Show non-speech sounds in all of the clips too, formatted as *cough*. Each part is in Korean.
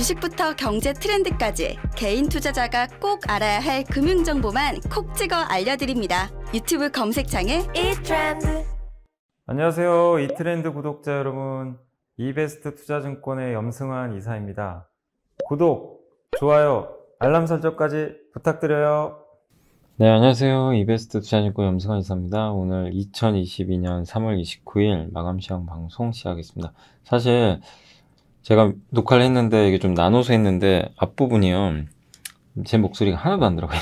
주식부터 경제 트렌드까지 개인 투자자가 꼭 알아야 할 금융 정보만 콕 찍어 알려드립니다. 유튜브 검색창에 이트렌드 안녕하세요. 이트렌드 구독자 여러분. 이베스트 투자증권의 염승환 이사입니다. 구독, 좋아요, 알람 설정까지 부탁드려요. 네, 안녕하세요. 이베스트 투자증권 염승환 이사입니다. 오늘 2022년 3월 29일 마감 시황 방송 시작하겠습니다. 사실 제가 녹화를 했는데 이게 좀 나눠서 했는데 앞부분이요 제 목소리가 하나도 안 들어가요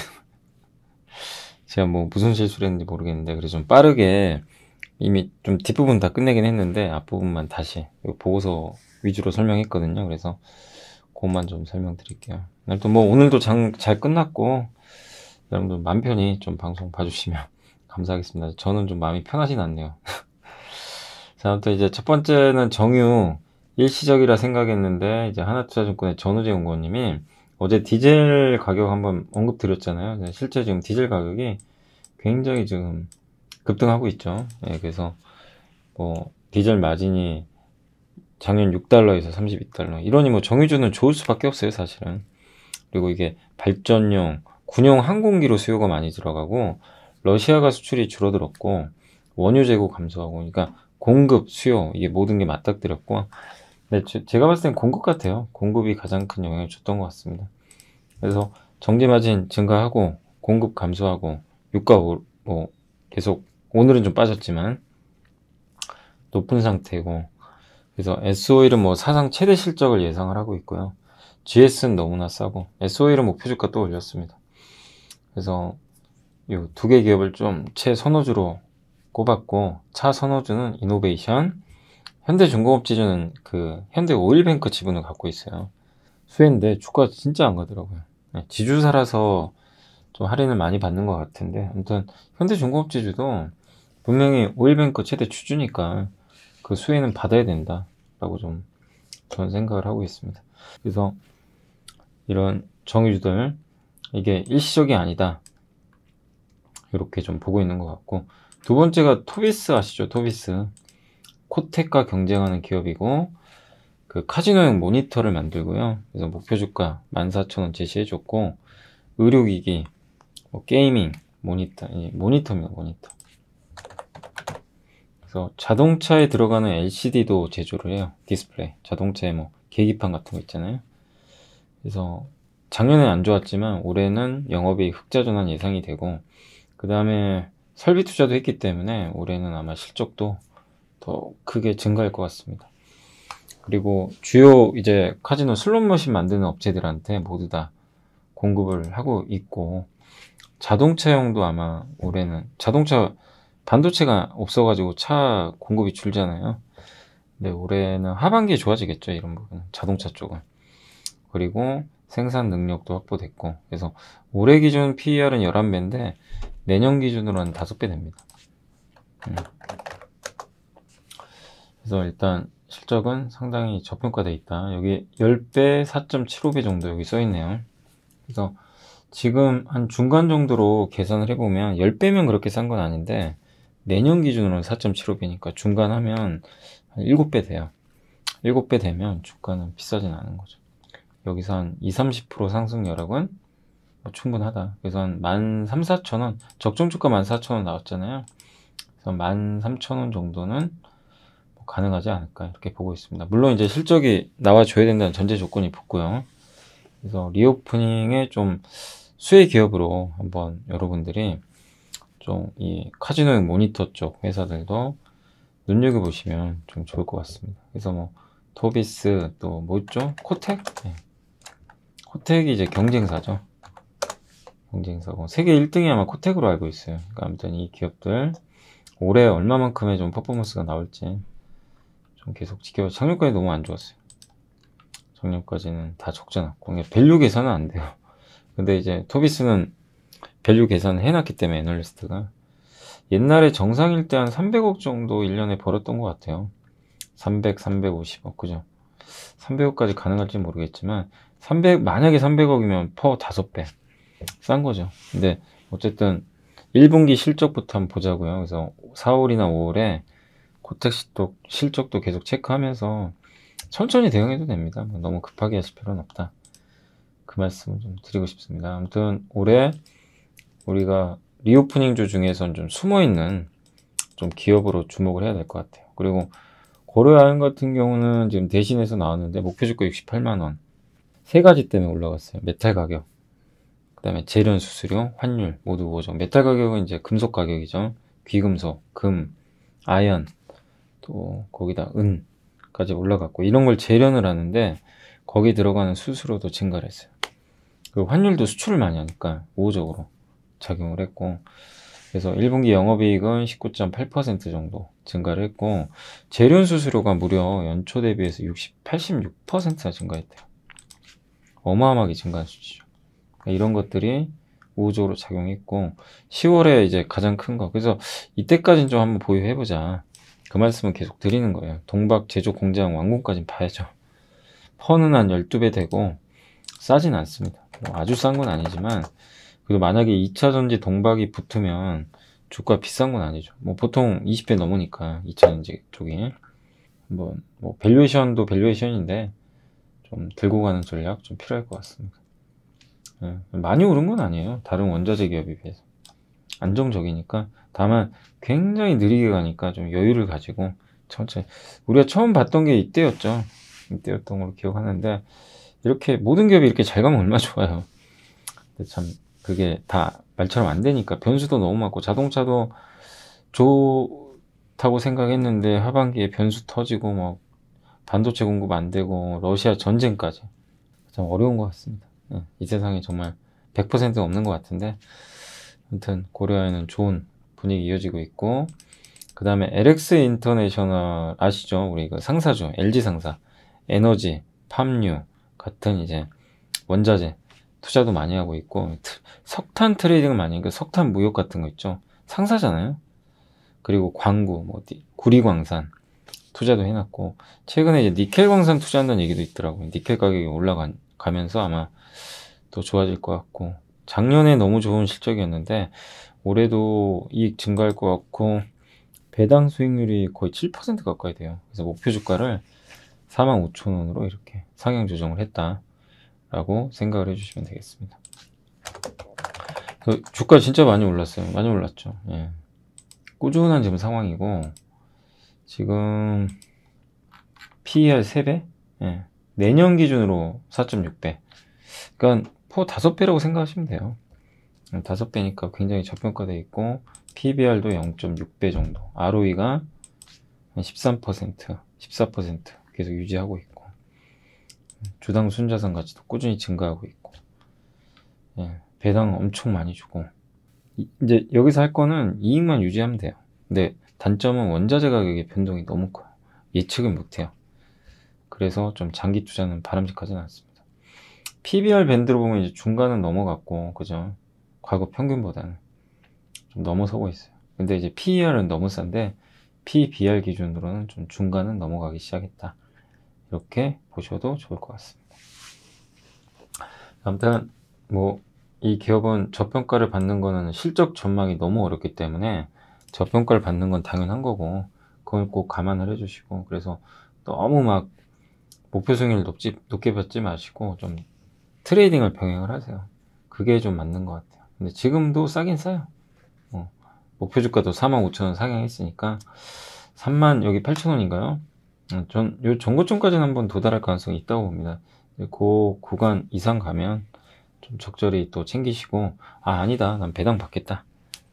*laughs* 제가 뭐 무슨 실수를 했는지 모르겠는데 그래서 좀 빠르게 이미 좀 뒷부분 다 끝내긴 했는데 앞부분만 다시 보고서 위주로 설명했거든요 그래서 그것만 좀 설명드릴게요 아무튼 뭐 오늘도 장, 잘 끝났고 여러분들 맘 편히 좀 방송 봐주시면 *laughs* 감사하겠습니다 저는 좀 마음이 편하진 않네요 *laughs* 자 아무튼 이제 첫 번째는 정유 일시적이라 생각했는데 이제 하나투자증권의 전우재 연구원님이 어제 디젤 가격 한번 언급 드렸잖아요. 실제 지금 디젤 가격이 굉장히 지금 급등하고 있죠. 예, 그래서 뭐 디젤 마진이 작년 6달러에서 32달러 이러니 뭐 정유주는 좋을 수밖에 없어요 사실은 그리고 이게 발전용 군용 항공기로 수요가 많이 들어가고 러시아가 수출이 줄어들었고 원유 재고 감소하고 그러니까 공급 수요 이게 모든 게 맞닥뜨렸고 네, 제, 가 봤을 땐 공급 같아요. 공급이 가장 큰 영향을 줬던 것 같습니다. 그래서 정제 마진 증가하고 공급 감소하고 유가 뭐 계속 오늘은 좀 빠졌지만 높은 상태고 그래서 s o e 는뭐 사상 최대 실적을 예상을 하고 있고요. GS는 너무나 싸고 s o e 는 목표 주가 또 올렸습니다. 그래서 이 두 개 기업을 좀 최선호주로 꼽았고 차 선호주는 이노베이션 현대중공업지주는 그 현대오일뱅크 지분을 갖고 있어요. 수혜인데 주가 진짜 안 가더라고요. 네, 지주사라서 좀 할인을 많이 받는 것 같은데 아무튼 현대중공업지주도 분명히 오일뱅크 최대 주주니까 그 수혜는 받아야 된다라고 좀 그런 생각을 하고 있습니다. 그래서 이런 정유주들 이게 일시적이 아니다 이렇게 좀 보고 있는 것 같고 두 번째가 토비스 아시죠? 토비스 코텍과 경쟁하는 기업이고 그 카지노용 모니터를 만들고요. 그래서 목표 주가 14,000원 제시해줬고 의료기기, 뭐 게이밍, 모니터, 모니터입니다. 모니터. 그래서 자동차에 들어가는 LCD도 제조를 해요. 디스플레이. 자동차에 뭐 계기판 같은 거 있잖아요. 그래서 작년엔 안 좋았지만 올해는 영업이 흑자 전환 예상이 되고 그 다음에 설비 투자도 했기 때문에 올해는 아마 실적도 더 크게 증가할 것 같습니다. 그리고 주요 이제 카지노 슬롯머신 만드는 업체들한테 모두 다 공급을 하고 있고 자동차용도 아마 올해는 자동차 반도체가 없어가지고 차 공급이 줄잖아요. 근데 올해는 하반기에 좋아지겠죠. 이런 부분 자동차 쪽은 그리고 생산 능력도 확보됐고 그래서 올해 기준 PER은 11배인데 내년 기준으로는 5배 됩니다. 음. 그래서 일단 실적은 상당히 저평가돼 있다 여기 10배 4.75배 정도 여기 써 있네요 그래서 지금 한 중간 정도로 계산을 해보면 10배면 그렇게 싼 건 아닌데 내년 기준으로는 4.75배니까 중간 하면 한 7배 돼요 7배 되면 주가는 비싸진 않은 거죠 여기서 한 20, 30% 상승 여력은 뭐 충분하다 그래서 한1 3 4천원 적정 주가 14,000원 나왔잖아요 그래서 13,000원 정도는 가능하지 않을까 이렇게 보고 있습니다. 물론 이제 실적이 나와줘야 된다는 전제 조건이 붙고요. 그래서 리오프닝에 좀 수혜 기업으로 한번 여러분들이 좀 이 카지노 모니터 쪽 회사들도 눈여겨 보시면 좀 좋을 것 같습니다. 그래서 뭐 토비스 또 뭐죠? 있 코텍? 네. 코텍이 이제 경쟁사죠. 경쟁사고 뭐 세계 1등이 아마 코텍으로 알고 있어요. 그러니까 아무튼 이 기업들 올해 얼마만큼의 좀 퍼포먼스가 나올지 좀 계속 지켜봐. 상륙까지 너무 안 좋았어요. 정년까지는 다 적자났고 밸류 계산은 안 돼요. *laughs* 근데 이제 토비스는 밸류 계산을 해놨기 때문에 애널리스트가 옛날에 정상일 때 한 300억 정도 1년에 벌었던 것 같아요. 300, 350억 그죠? 300억까지 가능할지 모르겠지만 300 만약에 300억이면 퍼 5배 싼 거죠. 근데 어쨌든 1분기 실적부터 한번 보자고요. 그래서 4월이나 5월에 고택시도 실적도 계속 체크하면서 천천히 대응해도 됩니다. 뭐 너무 급하게 하실 필요는 없다. 그 말씀을 좀 드리고 싶습니다. 아무튼 올해 우리가 리오프닝주 중에선 좀 숨어있는 좀 기업으로 주목을 해야 될 것 같아요. 그리고 고려아연 같은 경우는 지금 대신해서 나왔는데 목표 주가 68만원 세 가지 때문에 올라갔어요. 메탈 가격, 그 다음에 재련 수수료, 환율 모두 보정. 메탈 가격은 이제 금속 가격이죠. 귀금속, 금, 아연, 또 거기다 은까지 올라갔고 이런 걸 재련을 하는데 거기 들어가는 수수료도 증가를 했어요. 그 환율도 수출을 많이 하니까 우호적으로 작용을 했고 그래서 1분기 영업이익은 19.8% 정도 증가를 했고 재련 수수료가 무려 연초 대비해서 60, 86%나 증가했대요. 어마어마하게 증가한 수치죠. 그러니까 이런 것들이 우호적으로 작용했고 10월에 이제 가장 큰 거. 그래서 이때까지는 좀 한번 보유해보자. 그 말씀은 계속 드리는 거예요. 동박 제조 공장 완공까지 봐야죠. 퍼는 한 12배 되고 싸진 않습니다. 뭐 아주 싼 건 아니지만 그리고 만약에 2차전지 동박이 붙으면 주가 비싼 건 아니죠. 뭐 보통 20배 넘으니까 2차전지 쪽이 한번 뭐 밸류에이션도 밸류에이션인데 좀 들고 가는 전략 좀 필요할 것 같습니다. 네, 많이 오른 건 아니에요. 다른 원자재 기업에 비해서 안정적이니까 다만 굉장히 느리게 가니까 좀 여유를 가지고 천천히 우리가 처음 봤던 게 이때였죠 이때였던 걸로 기억하는데 이렇게 모든 기업이 이렇게 잘 가면 얼마나 좋아요 근데 참 그게 다 말처럼 안 되니까 변수도 너무 많고 자동차도 좋다고 생각했는데 하반기에 변수 터지고 뭐 반도체 공급 안 되고 러시아 전쟁까지 참 어려운 것 같습니다 예, 이 세상에 정말 100% 없는 것 같은데 아무튼 고려하는 좋은 분위기 이어지고 있고 그 다음에 LX 인터내셔널 아시죠? 우리 그 상사죠. LG 상사. 에너지, 팜유 같은 이제 원자재 투자도 많이 하고 있고 석탄 트레이딩을 많이 하니까 석탄 무역 같은 거 있죠. 상사잖아요. 그리고 광구, 뭐 어디 구리 광산 투자도 해놨고 최근에 이제 니켈 광산 투자한다는 얘기도 있더라고요. 니켈 가격이 올라가면서 아마 더 좋아질 것 같고 작년에 너무 좋은 실적이었는데 올해도 이익 증가할 것 같고 배당 수익률이 거의 7% 가까이 돼요. 그래서 목표 주가를 45,000원으로 이렇게 상향 조정을 했다라고 생각을 해주시면 되겠습니다. 그 주가 진짜 많이 올랐어요. 많이 올랐죠. 예. 꾸준한 지금 상황이고 지금 PER 3배? 예. 내년 기준으로 4.6배. 그러니까 포 5배라고 생각하시면 돼요. 다섯 배니까 굉장히 저평가되어 있고 PBR도 0.6배 정도 ROE가 13%, 14% 계속 유지하고 있고 주당 순자산 가치도 꾸준히 증가하고 있고 예, 배당 엄청 많이 주고 이제 여기서 할 거는 이익만 유지하면 돼요 근데 단점은 원자재 가격의 변동이 너무 커요 예측을 못해요 그래서 좀 장기 투자는 바람직하지는 않습니다 PBR 밴드로 보면 이제 중간은 넘어갔고 그죠 과거 평균보다는 좀 넘어서고 있어요. 근데 이제 PER은 너무 싼데 PBR 기준으로는 좀 중간은 넘어가기 시작했다. 이렇게 보셔도 좋을 것 같습니다. 아무튼 뭐 이 기업은 저평가를 받는 거는 실적 전망이 너무 어렵기 때문에 저평가를 받는 건 당연한 거고 그걸 꼭 감안을 해주시고 그래서 너무 막 목표 수익률 높지, 높게 뱉지 마시고 좀 트레이딩을 병행을 하세요. 그게 좀 맞는 것 같아요. 근데 지금도 싸긴 싸요. 어, 목표 주가도 45,000원 상향했으니까 3만 여기 8,000원인가요? 어, 전, 요 전고점까지는 한번 도달할 가능성이 있다고 봅니다. 그 구간 이상 가면 좀 적절히 또 챙기시고 아 아니다 난 배당 받겠다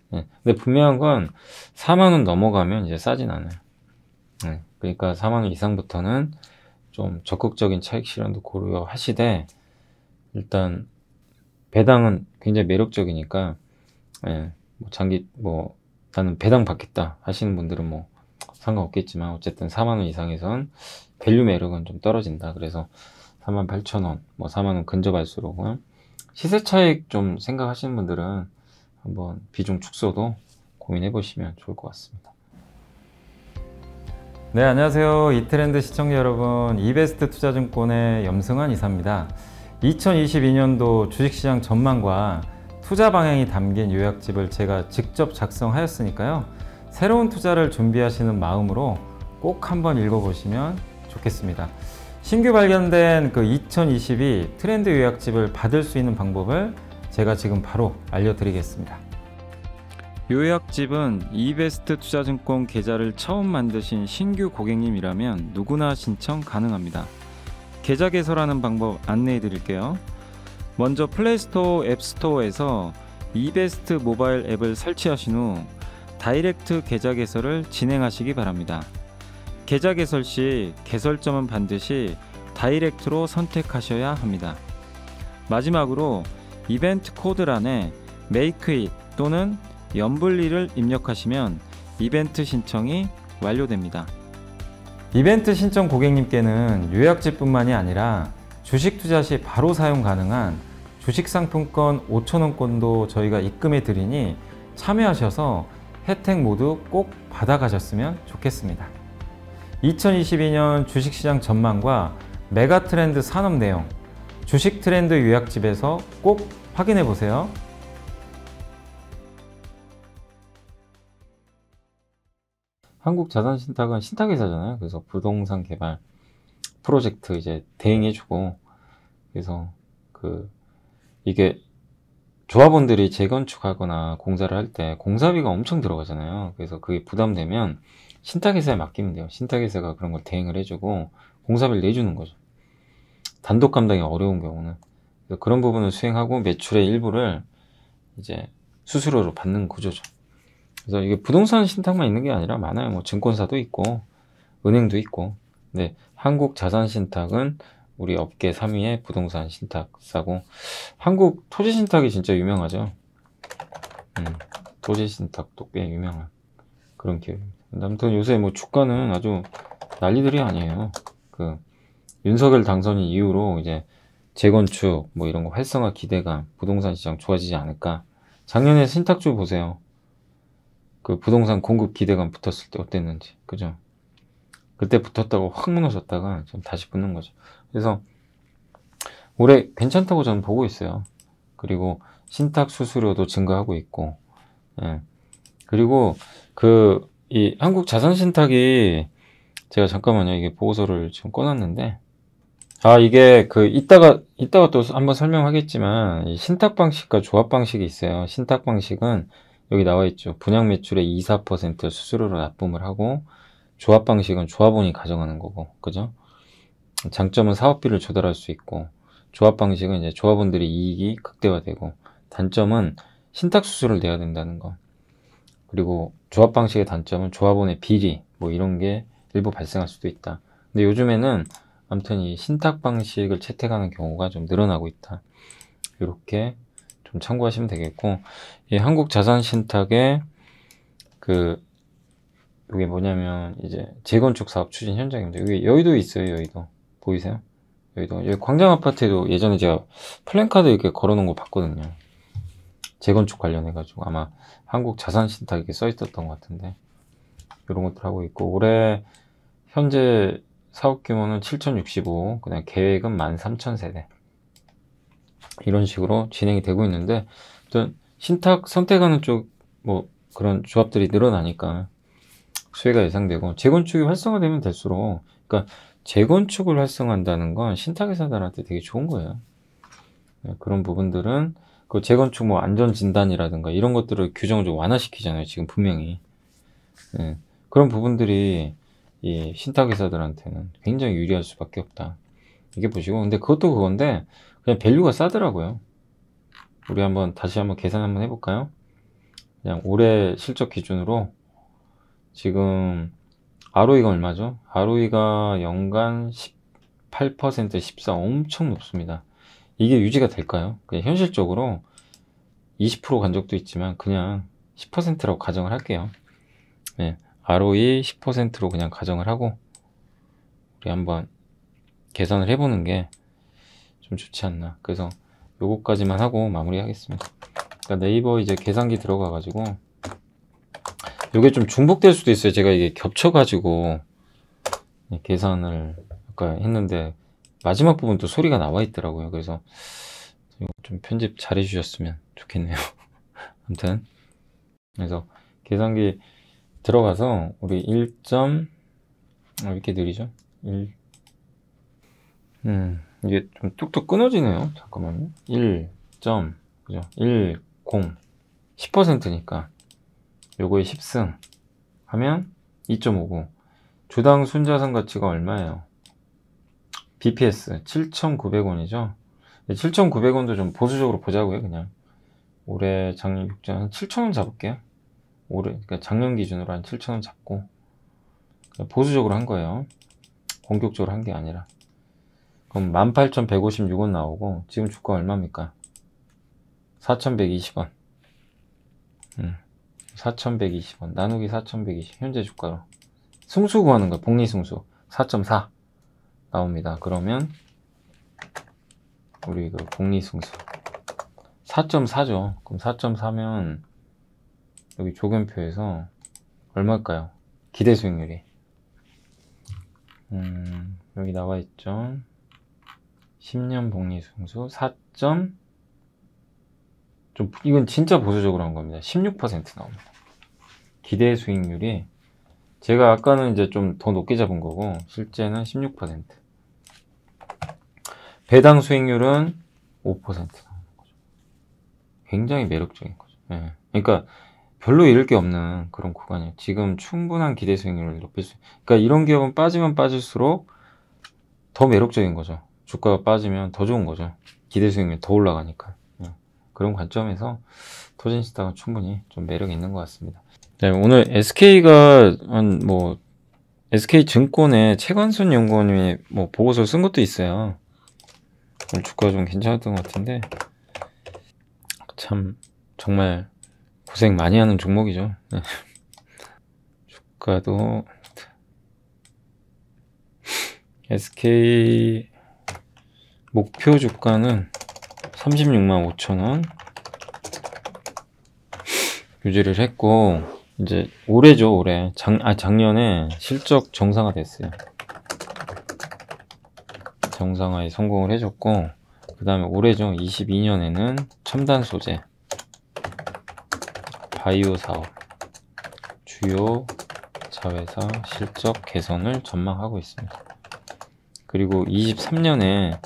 네. 근데 분명한 건 4만원 넘어가면 이제 싸진 않아요 네. 그러니까 4만원 이상부터는 좀 적극적인 차익 실현도 고려하시되 일단 배당은 굉장히 매력적이니까 예, 뭐 장기 뭐 나는 배당 받겠다 하시는 분들은 뭐 상관없겠지만 어쨌든 4만원 이상에선 밸류 매력은 좀 떨어진다 그래서 4만8천원뭐 4만원 근접할수록 어? 시세 차익 좀 생각하시는 분들은 한번 비중 축소도 고민해 보시면 좋을 것 같습니다 네 안녕하세요 이트렌드 시청자 여러분 이베스트 투자증권의 염승환 이사입니다 2022년도 주식시장 전망과 투자 방향이 담긴 요약집을 제가 직접 작성하였으니까요. 새로운 투자를 준비하시는 마음으로 꼭 한번 읽어보시면 좋겠습니다. 신규 발견된 그 2022 트렌드 요약집을 받을 수 있는 방법을 제가 지금 바로 알려드리겠습니다. 요약집은 이베스트 투자증권 계좌를 처음 만드신 신규 고객님이라면 누구나 신청 가능합니다. 계좌 개설하는 방법 안내해 드릴게요. 먼저 플레이스토어 앱스토어에서 이베스트 모바일 앱을 설치하신 후 다이렉트 계좌 개설을 진행하시기 바랍니다. 계좌 개설 시 개설점은 반드시 다이렉트로 선택하셔야 합니다. 마지막으로 이벤트 코드란에 메이크잇 또는 연불리를 입력하시면 이벤트 신청이 완료됩니다. 이벤트 신청 고객님께는 요약지뿐만이 아니라 주식 투자 시 바로 사용 가능한 주식 상품권 5천원권도 저희가 입금해 드리니 참여하셔서 혜택 모두 꼭 받아가셨으면 좋겠습니다. 2022년 주식시장 전망과 메가트렌드 산업 내용, 주식 트렌드 요약집에서 꼭 확인해 보세요. 한국자산신탁은 신탁회사잖아요. 그래서 부동산 개발 프로젝트 이제 대행해주고 그래서 그 이게 조합원들이 재건축하거나 공사를 할 때 공사비가 엄청 들어가잖아요. 그래서 그게 부담되면 신탁회사에 맡기면 돼요. 신탁회사가 그런 걸 대행을 해주고 공사비를 내주는 거죠. 단독 감당이 어려운 경우는 그런 부분을 수행하고 매출의 일부를 이제 수수료로 받는 구조죠. 그래서 이게 부동산 신탁만 있는 게 아니라 많아요. 뭐 증권사도 있고 은행도 있고. 근 네, 한국 자산 신탁은 우리 업계 3위에 부동산 신탁 사고 한국 토지 신탁이 진짜 유명하죠. 음, 토지 신탁도 꽤 유명한 그런 기업입니다. 아무튼 요새 뭐 주가는 아주 난리들이 아니에요. 그 윤석열 당선인 이후로 이제 재건축 뭐 이런 거 활성화 기대감 부동산 시장 좋아지지 않을까. 작년에 신탁주 보세요. 그 부동산 공급 기대감 붙었을 때 어땠는지 그죠? 그때 붙었다고 확 무너졌다가 지 다시 붙는 거죠. 그래서 올해 괜찮다고 저는 보고 있어요. 그리고 신탁 수수료도 증가하고 있고, 예. 그리고 그 이 한국 자산 신탁이 제가 잠깐만요 이게 보고서를 지금 꺼놨는데 아 이게 그 이따가 이따가 또 한번 설명하겠지만 신탁 방식과 조합 방식이 있어요. 신탁 방식은 여기 나와 있죠. 분양 매출의 2, 4 수수료로 납품을 하고 조합 방식은 조합원이 가져가는 거고, 그죠? 장점은 사업비를 조달할 수 있고 조합 방식은 이제 조합원들의 이익이 극대화되고 단점은 신탁 수수료를 내야 된다는 거. 그리고 조합 방식의 단점은 조합원의 비리 뭐 이런 게 일부 발생할 수도 있다. 근데 요즘에는 아무튼 이 신탁 방식을 채택하는 경우가 좀 늘어나고 있다. 이렇게 좀 참고하시면 되겠고 이 한국 자산 신탁의 그 이게 뭐냐면 이제 재건축 사업 추진 현장입니다. 여기 여의도에 있어요. 여의도 보이세요? 여의도 여기 광장 아파트에도 예전에 제가 플랜카드 이렇게 걸어놓은 거 봤거든요. 재건축 관련해가지고 아마 한국 자산 신탁 이렇게 써 있었던 것 같은데 이런 것들 하고 있고 올해 현재 사업 규모는 7,065 그냥 계획은 13,000세대 이런 식으로 진행이 되고 있는데 어떤 신탁 선택하는 쪽 뭐 그런 조합들이 늘어나니까 수혜가 예상되고 재건축이 활성화되면 될수록 그러니까 재건축을 활성화한다는 건 신탁회사들한테 되게 좋은 거예요. 네, 그런 부분들은 그 재건축 뭐 안전진단이라든가 이런 것들을 규정을 좀 완화시키잖아요. 지금 분명히 네. 그런 부분들이 이 신탁회사들한테는 굉장히 유리할 수밖에 없다. 이게 보시고 근데 그것도 그건데 그냥 밸류가 싸더라고요 우리 한번 다시 한번 계산 한번 해볼까요 그냥 올해 실적 기준으로 지금 ROE가 얼마죠 ROE가 연간 18% 14 엄청 높습니다 이게 유지가 될까요 그냥 현실적으로 20%간 적도 있지만 그냥 10%라고 가정을 할게요 네, ROE 10%로 그냥 가정을 하고 우리 한번 계산을 해보는 게좀 좋지 않나 그래서 요거까지만 하고 마무리하겠습니다 그러니까 네이버 이제 계산기 들어가 가지고 요게 좀 중복될 수도 있어요 제가 이게 겹쳐 가지고 계산을 아까 했는데 마지막 부분도 소리가 나와 있더라고요 그래서 좀 편집 잘 해주셨으면 좋겠네요 *laughs* 아무튼 그래서 계산기 들어가서 우리 1. 점 아, 이렇게 느리죠? 1. 음. 이게 좀 뚝뚝 끊어지네요. 잠깐만요. 1. 점, 그죠? 1, 0. 10%니까 요거에 10승 하면 2.59. 주당 순자산 가치가 얼마예요? BPS 7,900원이죠. 7,900원도 좀 보수적으로 보자고요, 그냥. 올해 작년 6전 한 7,000원 잡을게요. 올해, 그러니까 작년 기준으로 한 7,000원 잡고. 보수적으로 한 거예요. 공격적으로 한 게 아니라. 그럼 18,156원 나오고 지금 주가 얼마입니까? 4,120원 음, 4,120원 나누기 4,120 현재 주가로 승수 구하는 거야 복리승수 4.4 나옵니다 그러면 우리 그 복리승수 4.4죠 그럼 4.4면 여기 조견표에서 얼마일까요? 기대 수익률이 음, 여기 나와 있죠 10년 복리승수 4. 좀 이건 진짜 보수적으로 한 겁니다. 16% 나옵니다. 기대 수익률이 제가 아까는 이제 좀 더 높게 잡은 거고 실제는 16% 배당 수익률은 5% 나오는 거죠. 굉장히 매력적인 거죠. 예. 그러니까 별로 잃을 게 없는 그런 구간이에요. 지금 충분한 기대 수익률을 높일 수. 그러니까 이런 기업은 빠지면 빠질수록 더 매력적인 거죠. 주가가 빠지면 더 좋은 거죠. 기대 수익률이 더 올라가니까. 예. 그런 관점에서 토진시장은 충분히 좀 매력이 있는 것 같습니다. 네, 오늘 SK가 한뭐 SK 증권의 최관순 연구원이 뭐 보고서 를쓴 것도 있어요. 오늘 주가 좀 괜찮았던 것 같은데 참 정말 고생 많이 하는 종목이죠. 네. *laughs* 주가도 SK 목표 주가는 36만 5천원 유지를 했고 이제 올해죠 올해 작, 아, 작년에 실적 정상화 됐어요 정상화에 성공을 해줬고 그 다음에 올해죠 22년에는 첨단 소재 바이오 사업 주요 자회사 실적 개선을 전망하고 있습니다 그리고 23년에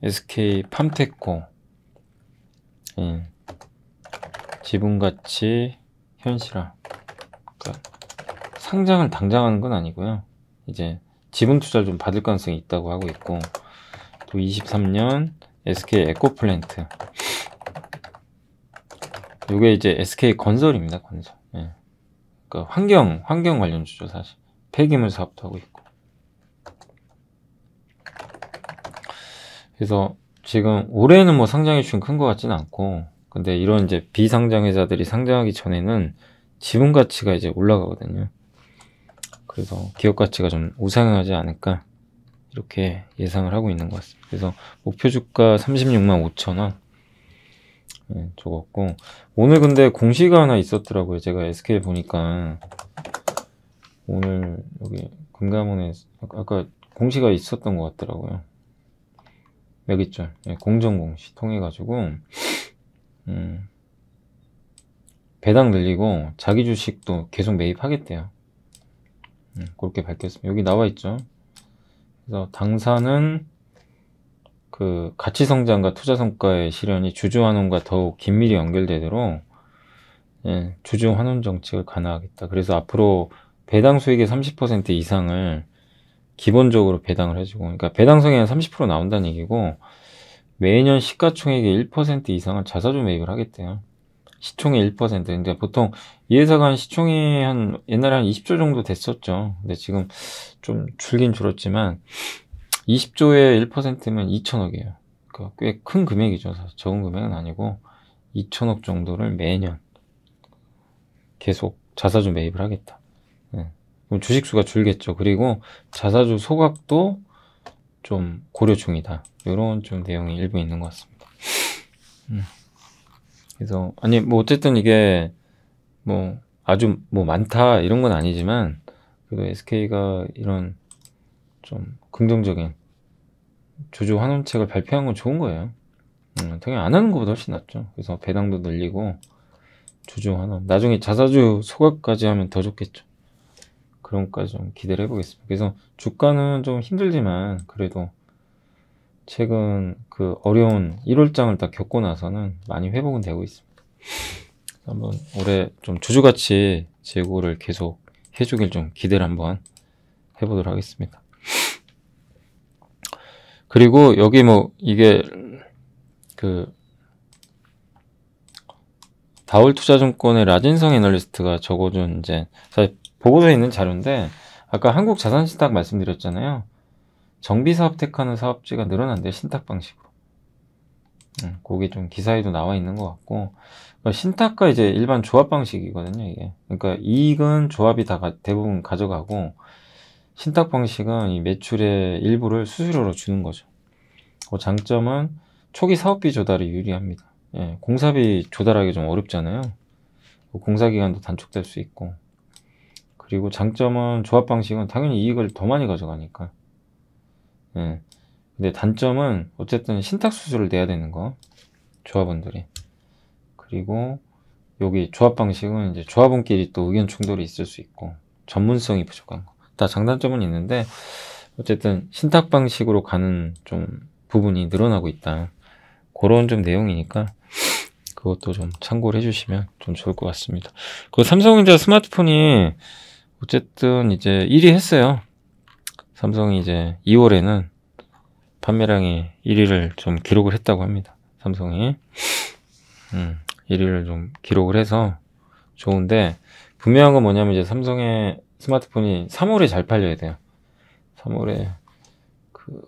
SK 팜테코 예. 지분가치 현실화 그러니까 상장을 당장 하는 건 아니고요 이제 지분 투자를 좀 받을 가능성이 있다고 하고 있고 또 23년 SK 에코플랜트 요게 이제 SK 건설입니다 건설 예. 그러니까 환경 환경 관련 주죠 사실 폐기물 사업도 하고 있고 그래서 지금 올해는 뭐 상장 이좀 큰 것 같지는 않고 근데 이런 이제 비상장 회사들이 상장하기 전에는 지분 가치가 이제 올라가거든요. 그래서 기업 가치가 좀우상하지 않을까 이렇게 예상을 하고 있는 것 같습니다. 그래서 목표 주가 36만 5천 원 네, 적었고 오늘 근데 공시가 하나 있었더라고요. 제가 SK 보니까 오늘 여기 금감원에 아까 공시가 있었던 것 같더라고요. 여기 있죠. 예, 공정공시 통해가지고 음, 배당 늘리고 자기 주식도 계속 매입하겠대요. 음, 그렇게 밝혔습니다. 여기 나와 있죠. 그래서 당사는 그 가치 성장과 투자 성과의 실현이 주주 환원과 더욱 긴밀히 연결되도록 예, 주주 환원 정책을 강화하겠다. 그래서 앞으로 배당 수익의 30% 이상을 기본적으로 배당을 해주고 그러니까 배당 성향은 30% 나온다는 얘기고 매년 시가총액의 1% 이상을 자사주 매입을 하겠대요. 시총의 1% 근데 그러니까 보통 이 회사가 시총이 한 옛날에 한 20조 정도 됐었죠. 근데 지금 좀 줄긴 줄었지만 20조에 1%면 2천억이에요. 그러니까 꽤 큰 금액이죠. 적은 금액은 아니고 2천억 정도를 매년 계속 자사주 매입을 하겠다. 주식 수가 줄겠죠. 그리고 자사주 소각도 좀 고려 중이다. 이런 좀 내용이 일부 있는 것 같습니다. 음. 그래서 아니 뭐 어쨌든 이게 뭐 아주 뭐 많다 이런 건 아니지만 그래도 SK가 이런 좀 긍정적인 주주 환원책을 발표한 건 좋은 거예요. 음, 당연히 안 하는 것보다 훨씬 낫죠. 그래서 배당도 늘리고 주주 환원. 나중에 자사주 소각까지 하면 더 좋겠죠. 그런 것까지 좀 기대를 해보겠습니다. 그래서 주가는 좀 힘들지만 그래도 최근 그 어려운 1월장을 다 겪고 나서는 많이 회복은 되고 있습니다. 한번 올해 좀 주주같이 재고를 계속 해주길 좀 기대를 한번 해보도록 하겠습니다. 그리고 여기 뭐 이게 그 다울투자증권의 라진성 애널리스트가 적어준 이제 사실 보고서에 있는 자료인데 아까 한국 자산 신탁 말씀드렸잖아요. 정비 사업 택하는 사업지가 늘어난대요. 신탁 방식으로. 음, 그게 좀 기사에도 나와 있는 것 같고 그러니까 신탁과 이제 일반 조합 방식이거든요. 이게 그러니까 이익은 조합이 다 가, 대부분 가져가고 신탁 방식은 이 매출의 일부를 수수료로 주는 거죠. 그 장점은 초기 사업비 조달이 유리합니다. 예, 공사비 조달하기 좀 어렵잖아요. 그 공사 기간도 단축될 수 있고 그리고 장점은 조합 방식은 당연히 이익을 더 많이 가져가니까. 예. 근데 단점은 어쨌든 신탁 수수를 내야 되는 거. 조합원들이. 그리고 여기 조합 방식은 이제 조합원끼리 또 의견 충돌이 있을 수 있고 전문성이 부족한 거. 다 장단점은 있는데 어쨌든 신탁 방식으로 가는 좀 부분이 늘어나고 있다. 그런 좀 내용이니까 그것도 좀 참고를 해주시면 좀 좋을 것 같습니다. 그 삼성전자 스마트폰이 어쨌든 이제 1위 했어요. 삼성이 이제 2월에는 판매량이 1위를 좀 기록을 했다고 합니다. 삼성이. 음, 1위를 좀 기록을 해서 좋은데 분명한 건 뭐냐면 이제 삼성의 스마트폰이 3월에 잘 팔려야 돼요. 3월에 그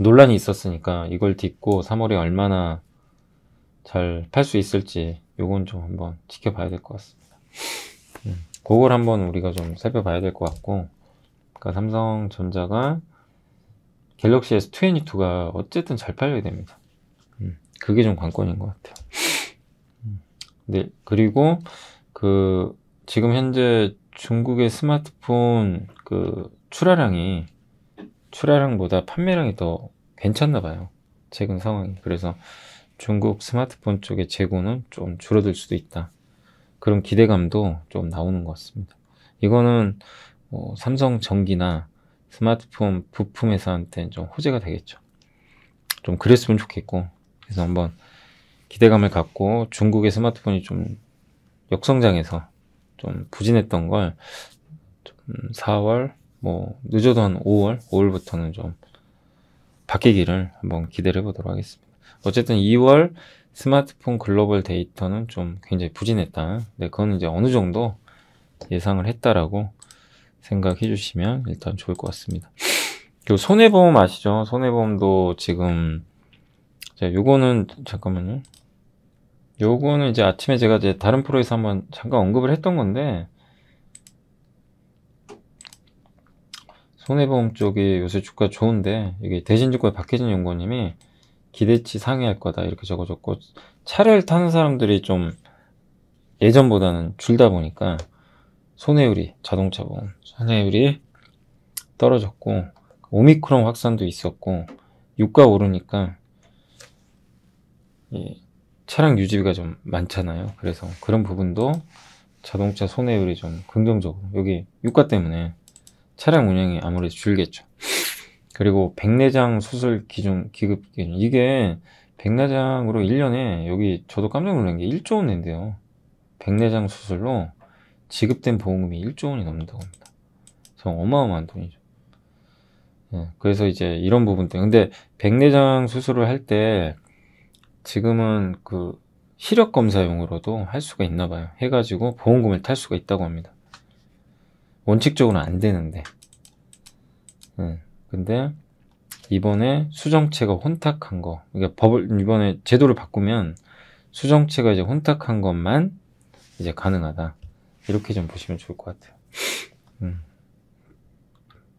논란이 있었으니까 이걸 딛고 3월에 얼마나 잘 팔 수 있을지 요건 좀 한번 지켜봐야 될 것 같습니다. 그걸 한번 우리가 좀 살펴봐야 될 것 같고 그러니까 삼성전자가 갤럭시 S22가 어쨌든 잘 팔려야 됩니다 음, 그게 좀 관건인 것 같아요 네, 그리고 그 지금 현재 중국의 스마트폰 그 출하량이 출하량보다 판매량이 더 괜찮나 봐요 최근 상황이 그래서 중국 스마트폰 쪽의 재고는 좀 줄어들 수도 있다 그런 기대감도 좀 나오는 것 같습니다. 이거는 뭐 삼성 전기나 스마트폰 부품 회사한테는 좀 호재가 되겠죠. 좀 그랬으면 좋겠고 그래서 한번 기대감을 갖고 중국의 스마트폰이 좀 역성장해서 좀 부진했던 걸 4월 뭐 늦어도 한 5월 5월부터는 좀 바뀌기를 한번 기대를 해보도록 하겠습니다. 어쨌든 2월 스마트폰 글로벌 데이터는 좀 굉장히 부진했다. 네, 그건 이제 어느 정도 예상을 했다라고 생각해 주시면 일단 좋을 것 같습니다. 그 손해보험 아시죠? 손해보험도 지금 자, 요거는 잠깐만요. 요거는 이제 아침에 제가 이제 다른 프로에서 한번 잠깐 언급을 했던 건데 손해보험 쪽이 요새 주가 좋은데 이게 대신증권 박혜진 연구원님이 기대치 상회할 거다 이렇게 적어줬고 차를 타는 사람들이 좀 예전보다는 줄다 보니까 손해율이 자동차 보험 손해율이 떨어졌고 오미크론 확산도 있었고 유가 오르니까 차량 유지비가 좀 많잖아요 그래서 그런 부분도 자동차 손해율이 좀 긍정적으로 여기 유가 때문에 차량 운영이 아무래도 줄겠죠 그리고 백내장 수술 기준 기급 기준 이게 백내장으로 1년에 여기 저도 깜짝 놀란 게 1조 원인데요 백내장 수술로 지급된 보험금이 1조 원이 넘는다고 합니다 그래 어마어마한 돈이죠 예, 그래서 이제 이런 부분 때문에 근데 백내장 수술을 할 때 지금은 그 시력 검사용으로도 할 수가 있나 봐요 해가지고 보험금을 탈 수가 있다고 합니다 원칙적으로는 안 되는데 예. 근데 이번에 수정체가 혼탁한 거 그러니까 법을 이번에 제도를 바꾸면 수정체가 이제 혼탁한 것만 이제 가능하다 이렇게 좀 보시면 좋을 것 같아요 음.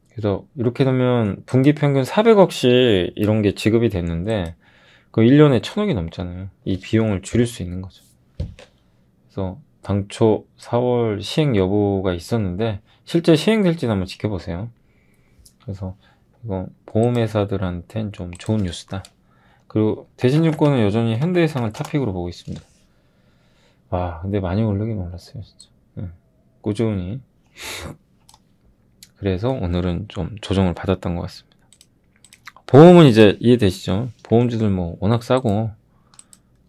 그래서 이렇게 되면 분기 평균 400억씩 이런 게 지급이 됐는데 그 1년에 1000억이 넘잖아요 이 비용을 줄일 수 있는 거죠 그래서 당초 4월 시행 여부가 있었는데 실제 시행될지는 한번 지켜보세요 그래서 이건 보험회사들한텐 좀 좋은 뉴스다. 그리고 대신증권은 여전히 현대해상을 탑픽으로 보고 있습니다. 와, 근데 많이 오르긴 올랐어요, 진짜. 네, 꾸준히. 그래서 오늘은 좀 조정을 받았던 것 같습니다. 보험은 이제 이해되시죠? 보험주들 뭐 워낙 싸고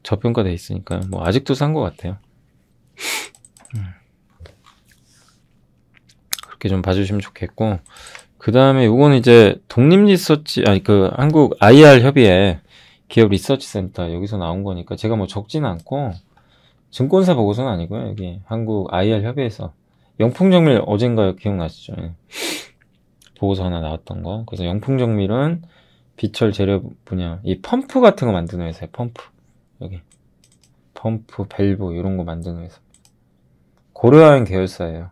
저평가돼 있으니까뭐 아직도 싼 것 같아요. 음. 그렇게 좀 봐주시면 좋겠고 그 다음에 요건 이제 독립 리서치, 아니 그 한국 IR 협의회 기업 리서치 센터 여기서 나온 거니까 제가 뭐 적진 않고 증권사 보고서는 아니고요. 여기 한국 IR 협의회에서 영풍정밀 어젠가 기억나시죠? 예. 보고서 하나 나왔던 거. 그래서 영풍정밀은 비철 재료 분야, 이 펌프 같은 거 만드는 회사예요. 펌프. 여기. 펌프, 밸브 이런 거 만드는 회사. 고려하는 계열사예요.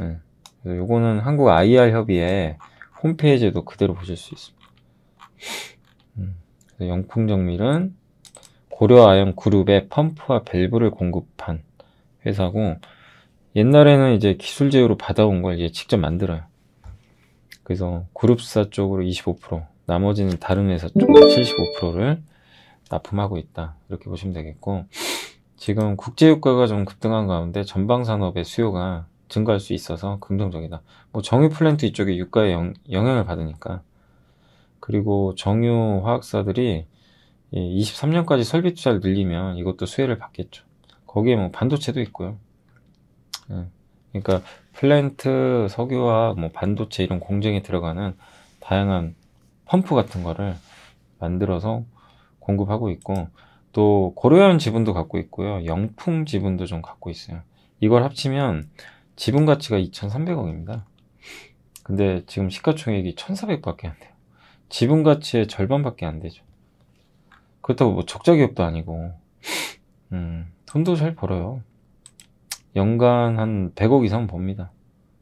네. 그래서 요거는 한국 IR 협의회 홈페이지에도 그대로 보실 수 있습니다. 음, 영풍정밀은 고려아연 그룹의 펌프와 밸브를 공급한 회사고 옛날에는 이제 기술 제휴로 받아온 걸 이제 직접 만들어요. 그래서 그룹사 쪽으로 25% 나머지는 다른 회사 쪽으로 75%를 음. 납품하고 있다 이렇게 보시면 되겠고 지금 국제유가가 좀 급등한 가운데 전방산업의 수요가 증가할 수 있어서 긍정적이다. 뭐 정유 플랜트 이쪽에 유가에 영, 영향을 받으니까. 그리고 정유 화학사들이 23년까지 설비 투자를 늘리면 이것도 수혜를 받겠죠. 거기에 뭐 반도체도 있고요. 네. 그러니까 플랜트, 석유화학, 뭐 반도체 이런 공정에 들어가는 다양한 펌프 같은 거를 만들어서 공급하고 있고 또 고려현 지분도 갖고 있고요. 영풍 지분도 좀 갖고 있어요. 이걸 합치면 지분 가치가 2,300억입니다. 근데 지금 시가총액이 1,400밖에 안 돼요. 지분 가치의 절반밖에 안 되죠. 그렇다고 뭐 적자 기업도 아니고 음, 돈도 잘 벌어요. 연간 한 100억 이상 법니다.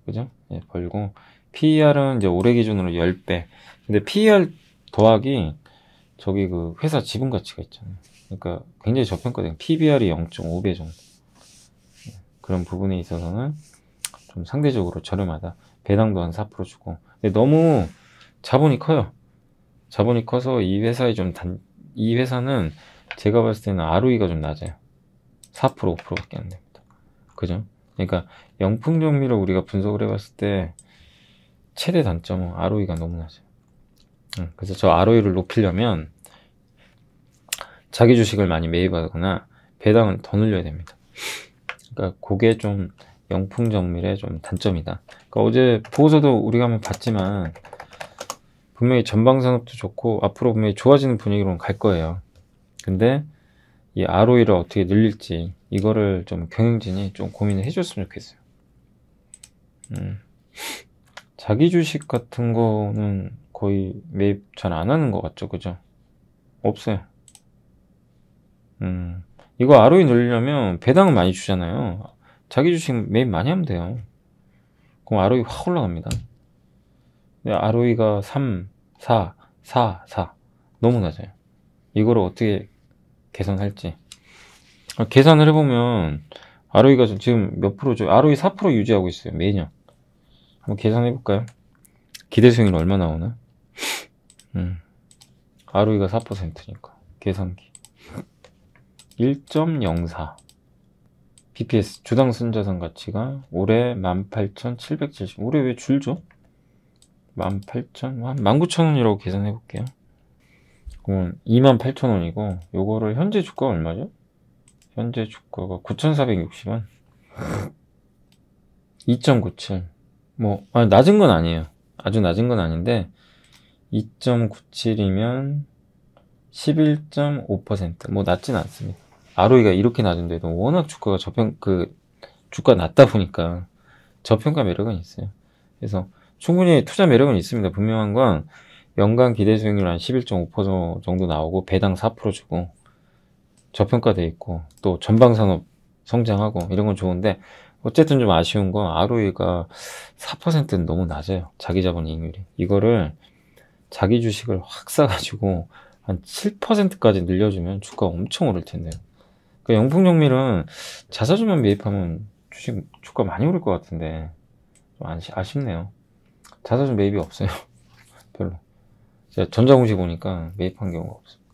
그죠? 예, 벌고 PER은 이제 올해 기준으로 10배. 근데 PER 더하기 저기 그 회사 지분 가치가 있잖아요. 그러니까 굉장히 저평가된 PBR이 0.5배 정도. 예, 그런 부분에 있어서는 좀 상대적으로 저렴하다. 배당도 한 4% 주고. 근데 너무 자본이 커요. 자본이 커서 이 회사에 좀 단, 이 회사는 제가 봤을 때는 ROE가 좀 낮아요. 4% 5%밖에 안 됩니다. 그죠? 그러니까 영풍 정리로 우리가 분석을 해봤을 때 최대 단점은 ROE가 너무 낮아요. 그래서 저 ROE를 높이려면 자기 주식을 많이 매입하거나 배당을 더 늘려야 됩니다. 그러니까 그게 좀 영풍 정밀의 좀 단점이다. 그러니까 어제 보고서도 우리가 한번 봤지만 분명히 전방 산업도 좋고 앞으로 분명히 좋아지는 분위기로 갈 거예요. 근데 이 ROE를 어떻게 늘릴지 이거를 좀 경영진이 좀 고민을 해줬으면 좋겠어요. 음. 자기 주식 같은 거는 거의 매입 잘 안 하는 것 같죠, 그죠? 없어요. 음. 이거 ROE 늘리려면 배당을 많이 주잖아요. 자기 주식 매입 많이 하면 돼요. 그럼 ROE 확 올라갑니다. ROE가 3, 4, 4, 4 너무 낮아요. 이거를 어떻게 개선할지 계산을 해보면 ROE가 지금 몇 프로죠? ROE 4% 유지하고 있어요 매년 한번 계산해볼까요? 기대 수익률 얼마 나오나? *laughs* 음, ROE가 4%니까 계산기 1.04 BPS 주당 순자산 가치가 올해 18,770 올해 왜 줄죠? 18,000한 19,000원이라고 계산해 볼게요. 그럼 28,000원이고 요거를 현재 주가 얼마죠? 현재 주가가 9,460원. 2.97. *laughs* 뭐 아니, 낮은 건 아니에요. 아주 낮은 건 아닌데 2.97이면 11.5%뭐 낮진 않습니다. ROE가 이렇게 낮은데도 워낙 주가가 저평 그 주가 낮다 보니까 저평가 매력은 있어요. 그래서 충분히 투자 매력은 있습니다. 분명한 건 연간 기대 수익률 한 11.5% 정도 나오고 배당 4% 주고 저평가돼 있고 또 전방 산업 성장하고 이런 건 좋은데 어쨌든 좀 아쉬운 건 ROE가 4%는 너무 낮아요. 자기 자본 이익률이. 이거를 자기 주식을 확 사가지고 한 7%까지 늘려주면 주가 엄청 오를 텐데요. 그 그러니까 영풍정밀은 자사주만 매입하면 주식 주가 많이 오를 것 같은데 좀 아쉽네요. 자사주 매입이 없어요. *laughs* 별로. 제가 전자공식 보니까 매입한 경우가 없어니다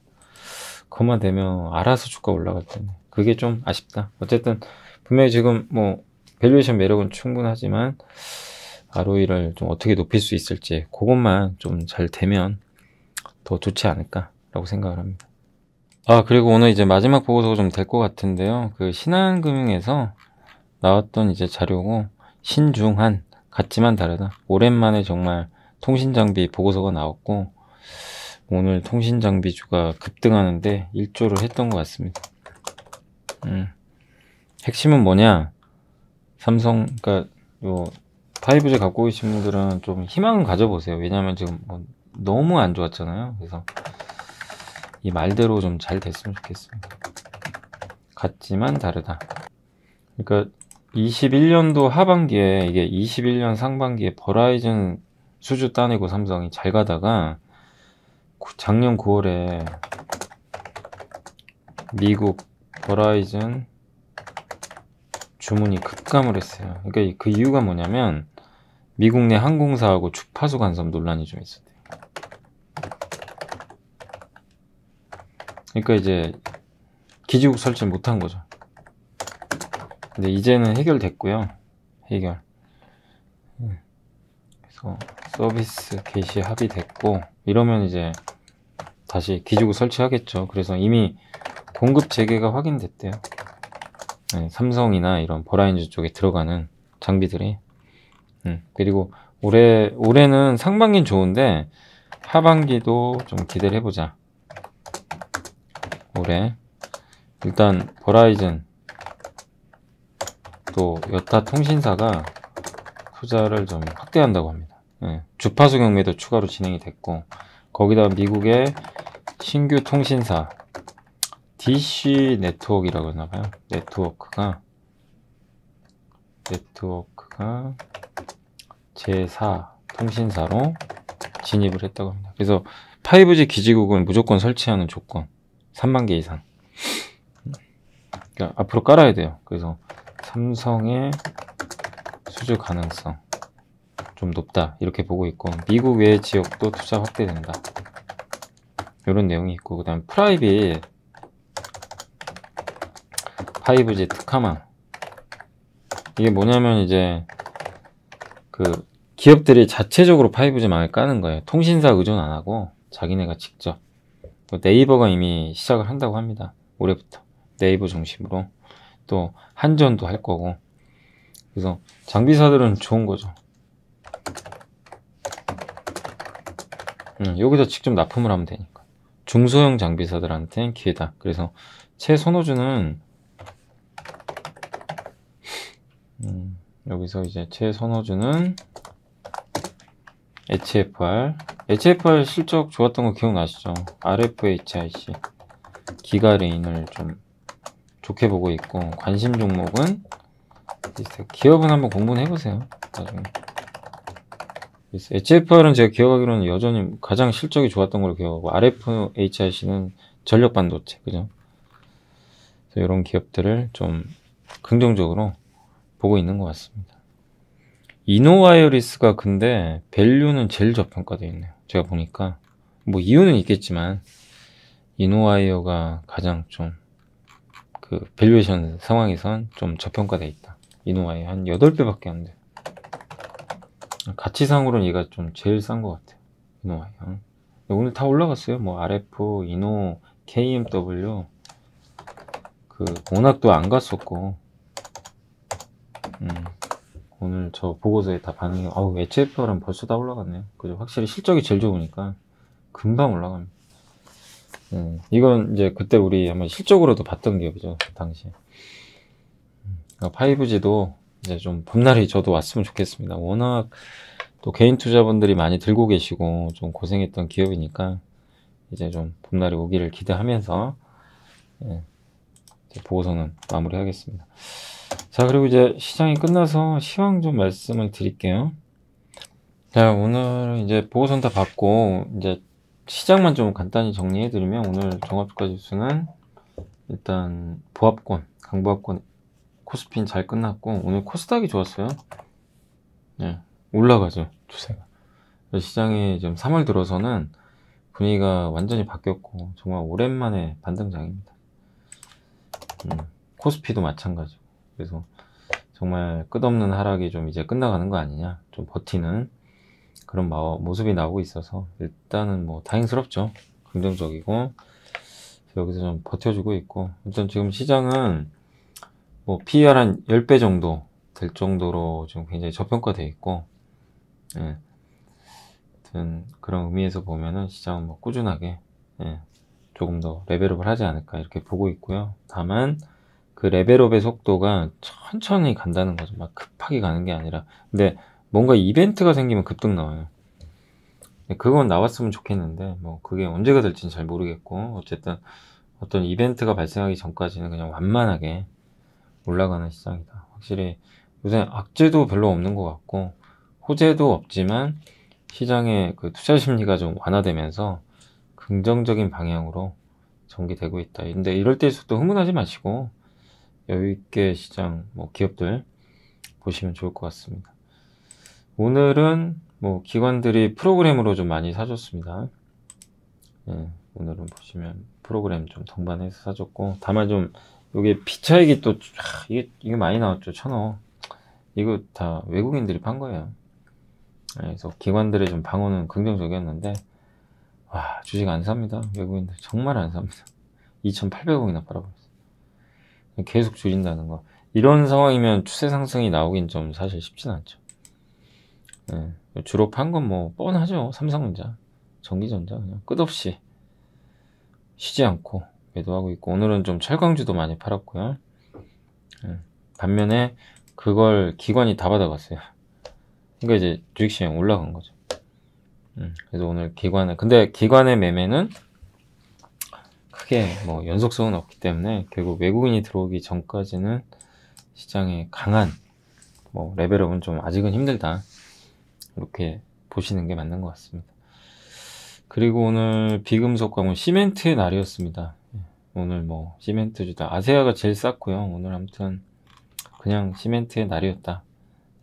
그만 되면 알아서 주가 올라갈 텐데 그게 좀 아쉽다. 어쨌든 분명히 지금 뭐 밸류에이션 매력은 충분하지만 ROE를 좀 어떻게 높일 수 있을지 그것만 좀 잘 되면 더 좋지 않을까라고 생각을 합니다. 아, 그리고 오늘 이제 마지막 보고서가 좀 될 것 같은데요. 그 신한금융에서 나왔던 이제 자료고, 신중한, 같지만 다르다. 오랜만에 정말 통신장비 보고서가 나왔고, 오늘 통신장비주가 급등하는데 일조를 했던 것 같습니다. 음. 핵심은 뭐냐? 삼성, 그니까, 요, 5G 갖고 계신 분들은 좀 희망을 가져보세요. 왜냐면 지금 뭐 너무 안 좋았잖아요. 그래서 이 말대로 좀 잘 됐으면 좋겠습니다 같지만 다르다. 그러니까 21년도 하반기에 이게 21년 상반기에 버라이즌 수주 따내고 삼성이 잘 가다가 작년 9월에 미국 버라이즌 주문이 급감을 했어요. 그러니까 그 이유가 뭐냐면 미국 내 항공사하고 주파수 간섭 논란이 좀 있었대요. 그러니까 이제 기지국 설치 못 한 거죠 근데 이제는 해결됐고요 해결 음. 그래서 서비스 개시 합의됐고 이러면 이제 다시 기지국 설치하겠죠 그래서 이미 공급 재개가 확인됐대요 네, 삼성이나 이런 버라인즈 쪽에 들어가는 장비들이 음, 그리고 올해 올해는 상반기는 좋은데 하반기도 좀 기대를 해보자 올해 일단 버라이즌 또 여타 통신사가 투자를 좀 확대한다고 합니다. 예, 주파수 경매도 추가로 진행이 됐고 거기다 미국의 신규 통신사 DC 네트워크라고 하나봐요. 네트워크가 네트워크가 제4 통신사로 진입을 했다고 합니다. 그래서 5G 기지국은 무조건 설치하는 조건 3만 개 이상. 그러니까 앞으로 깔아야 돼요. 그래서 삼성의 수주 가능성 좀 높다 이렇게 보고 있고 미국 외 지역도 투자 확대된다. 이런 내용이 있고 그 다음 프라이빗 5G 특화망 이게 뭐냐면 이제 그 기업들이 자체적으로 5G 망을 까는 거예요. 통신사 의존 안 하고 자기네가 직접 또 네이버가 이미 시작을 한다고 합니다. 올해부터 네이버 중심으로 또 한전도 할 거고 그래서 장비사들은 좋은 거죠. 음, 여기서 직접 납품을 하면 되니까 중소형 장비사들한테 기회다. 그래서 최선호주는 음, 여기서 이제 최선호주는 HFR HFR 실적 좋았던 거 기억나시죠? RFHIC 기가 레인을 좀 좋게 보고 있고 관심 종목은 기업은 한번 공부는 해보세요 나중에 HFR은 제가 기억하기로는 여전히 가장 실적이 좋았던 걸로 기억하고 RFHIC는 전력 반도체 그죠? 그래서 이런 기업들을 좀 긍정적으로 보고 있는 것 같습니다. 이노와이어리스가 근데 밸류는 제일 저평가되어 있네요 제가 보니까 뭐 이유는 있겠지만 이노와이어가 가장 좀 그 밸류에이션 상황에선 좀 저평가되어 있다 이노와이어 한 8배밖에 안돼 가치상으로는 얘가 좀 제일 싼 것 같아요 이노와이어 오늘 다 올라갔어요 뭐 RF, 이노, KMW 그 워낙 또안 갔었고 음. 오늘 저 보고서에 다 반응이 아우 HFR은 벌써 다 올라갔네요. 그죠? 확실히 실적이 제일 좋으니까 금방 올라갑니다. 음, 예, 이건 이제 그때 우리 한번 실적으로도 봤던 기업이죠 그 당시에. 그 음, 5G도 이제 좀 봄날이 저도 왔으면 좋겠습니다. 워낙 또 개인 투자분들이 많이 들고 계시고 좀 고생했던 기업이니까 이제 좀 봄날이 오기를 기대하면서 예, 보고서는 마무리하겠습니다. 자 그리고 이제 시장이 끝나서 시황 좀 말씀을 드릴게요 자오늘 이제 보고서는다 받고 이제 시장만 좀 간단히 정리해 드리면 오늘 종합주가 지수는 일단 보합권 강보합권 코스핀 잘 끝났고 오늘 코스닥이 좋았어요 네, 올라가죠 추세가 시장이 지금 3월 들어서는 분위기가 완전히 바뀌었고 정말 오랜만에 반등장입니다 음, 코스피도 마찬가지 그래서 정말 끝없는 하락이 좀 이제 끝나가는 거 아니냐 좀 버티는 그런 모습이 나오고 있어서 일단은 뭐 다행스럽죠 긍정적이고 여기서 좀 버텨주고 있고 일단 지금 시장은 뭐 PER 한 10배 정도 될 정도로 지금 굉장히 저평가돼 있고 예. 하여튼 그런 의미에서 보면은 시장은 뭐 꾸준하게 예. 조금 더 레벨업을 하지 않을까 이렇게 보고 있고요 다만 그 레벨업의 속도가 천천히 간다는 거죠. 막 급하게 가는 게 아니라. 근데 뭔가 이벤트가 생기면 급등 나와요. 그건 나왔으면 좋겠는데, 뭐, 그게 언제가 될지는 잘 모르겠고, 어쨌든 어떤 이벤트가 발생하기 전까지는 그냥 완만하게 올라가는 시장이다. 확실히 요새 악재도 별로 없는 것 같고, 호재도 없지만, 시장의 그 투자 심리가 좀 완화되면서 긍정적인 방향으로 전개되고 있다. 근데 이럴 때일수록 흥분하지 마시고, 여유있게 시장, 뭐 기업들 보시면 좋을 것 같습니다. 오늘은 뭐 기관들이 프로그램으로 좀 많이 사줬습니다. 예, 오늘은 보시면 프로그램 좀 동반해서 사줬고, 다만 좀 요게 비차액이 또, 아, 이게, 이게 많이 나왔죠. 천억. 이거 다 외국인들이 판 거예요. 예, 그래서 기관들의 좀 방어는 긍정적이었는데, 와, 주식 안 삽니다. 외국인들 정말 안 삽니다. 2,800억이나 팔아버렸어요. 계속 줄인다는 거 이런 상황이면 추세 상승이 나오긴 좀 사실 쉽진 않죠 네. 예. 주로 판 건 뭐 뻔하죠 삼성전자 전기전자 그냥 끝없이 쉬지 않고 매도하고 있고 오늘은 좀 철강주도 많이 팔았고요 네. 반면에 그걸 기관이 다 받아갔어요 그러니까 이제 주식시장 올라간 거죠 음, 그래서 오늘 기관에 근데 기관의 매매는 크게 뭐 연속성은 없기 때문에 결국 외국인이 들어오기 전까지는 시장에 강한 뭐 레벨업은 좀 아직은 힘들다 이렇게 보시는 게 맞는 것 같습니다. 그리고 오늘 비금속 광은 시멘트의 날이었습니다. 예, 오늘 뭐 시멘트 주다 아세아가 제일 쌌고요. 오늘 아무튼 그냥 시멘트의 날이었다